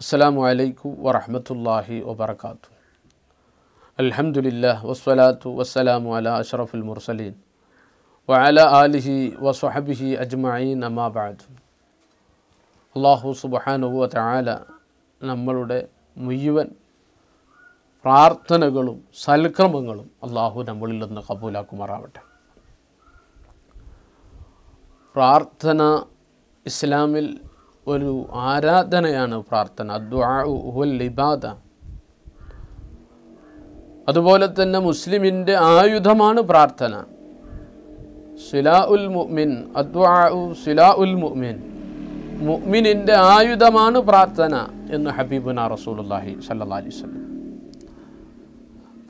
അസ്സാം വലൈക്കും വറഹമത്തല്ലാഹി വബർക്കാത്തു അലഹമുല്ല വസ്വലാത്തു വസ്സലാമു അല അഷറഫുൽ മുർസലീൻ വഅല ആലിഹി വസ്വഹബിഹി അജ്മഈൻ അമാബാദ് അള്ളാഹു സുബഹാനുവ താല നമ്മളുടെ മുഴുവൻ പ്രാർത്ഥനകളും സൽക്രമങ്ങളും അള്ളാഹു നമ്മളിൽ നിന്ന് കബൂലാക്കുമാറാവട്ടെ പ്രാർത്ഥന ഇസ്ലാമിൽ ഒരു ആരാധനയാണ് പ്രാർത്ഥന അദ്വാഹുൽ ലിബാദ അതുപോലെ തന്നെ മുസ്ലിമിൻ്റെ ആയുധമാണ് പ്രാർത്ഥന സിലാ ഉൽ മുഅ്മിൻ അദ്വാഉ സിലാ ഉൽ മുഅ്മിൻ മുഅ്മിനിൻ്റെ ആയുധമാണ് പ്രാർത്ഥന എന്ന് ഹബീബുന റസൂലുല്ലാഹി അലൈഹി വസല്ലം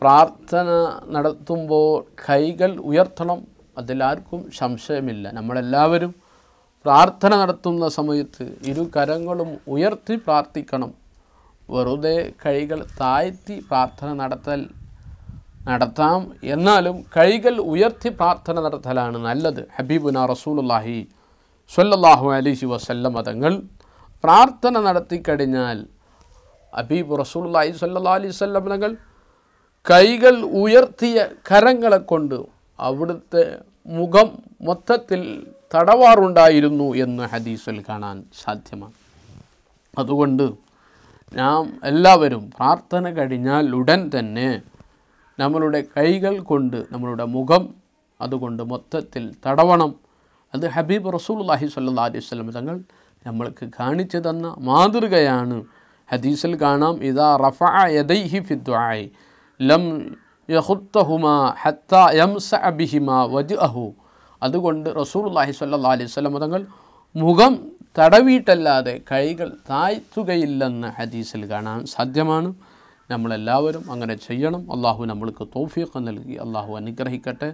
പ്രാർത്ഥന നടത്തുമ്പോൾ കൈകൾ ഉയർത്തണം അതിലാർക്കും സംശയമില്ല നമ്മളെല്ലാവരും പ്രാർത്ഥന നടത്തുന്ന സമയത്ത് ഇരു കരങ്ങളും ഉയർത്തി പ്രാർത്ഥിക്കണം വെറുതെ കൈകൾ താഴ്ത്തി പ്രാർത്ഥന നടത്തൽ നടത്താം എന്നാലും കൈകൾ ഉയർത്തി പ്രാർത്ഥന നടത്തലാണ് നല്ലത് ഹബീബുന റസൂലുല്ലാഹി സ്വല്ലല്ലാഹു അലിഹി വസല്ലം മതങ്ങൾ പ്രാർത്ഥന നടത്തിക്കഴിഞ്ഞാൽ ഹബീബ് റസൂലുല്ലാഹി സല്ലാ അലൈഹി മതങ്ങൾ കൈകൾ ഉയർത്തിയ കരങ്ങളെ കൊണ്ട് അവിടുത്തെ മുഖം മൊത്തത്തിൽ തടവാറുണ്ടായിരുന്നു എന്ന് ഹദീസിൽ കാണാൻ സാധ്യമാണ് അതുകൊണ്ട് നാം എല്ലാവരും പ്രാർത്ഥന കഴിഞ്ഞാൽ ഉടൻ തന്നെ നമ്മളുടെ കൈകൾ കൊണ്ട് നമ്മളുടെ മുഖം അതുകൊണ്ട് മൊത്തത്തിൽ തടവണം അത് ഹബീബ് റസൂൽഹി സല്ലാ അലൈഹി സ്വലം തങ്ങൾ നമ്മൾക്ക് കാണിച്ചു തന്ന മാതൃകയാണ് ഹദീസിൽ കാണാം ഇതാ റഫി യദൈഹി ലം യഹുത്തഹുമാ ഹത്ത യംസ അബിഹിമാ വജ് അഹു അതുകൊണ്ട് റസൂർല്ലാഹി സ്വല്ലാ അലൈഹി സ്വലം തങ്ങൾ മുഖം തടവിയിട്ടല്ലാതെ കൈകൾ താഴ്ത്തുകയില്ലെന്ന് ഹദീസിൽ കാണാൻ സാധ്യമാണ് നമ്മളെല്ലാവരും അങ്ങനെ ചെയ്യണം അള്ളാഹു നമ്മൾക്ക് തോഫിയൊക്കെ നൽകി അള്ളാഹു അനുഗ്രഹിക്കട്ടെ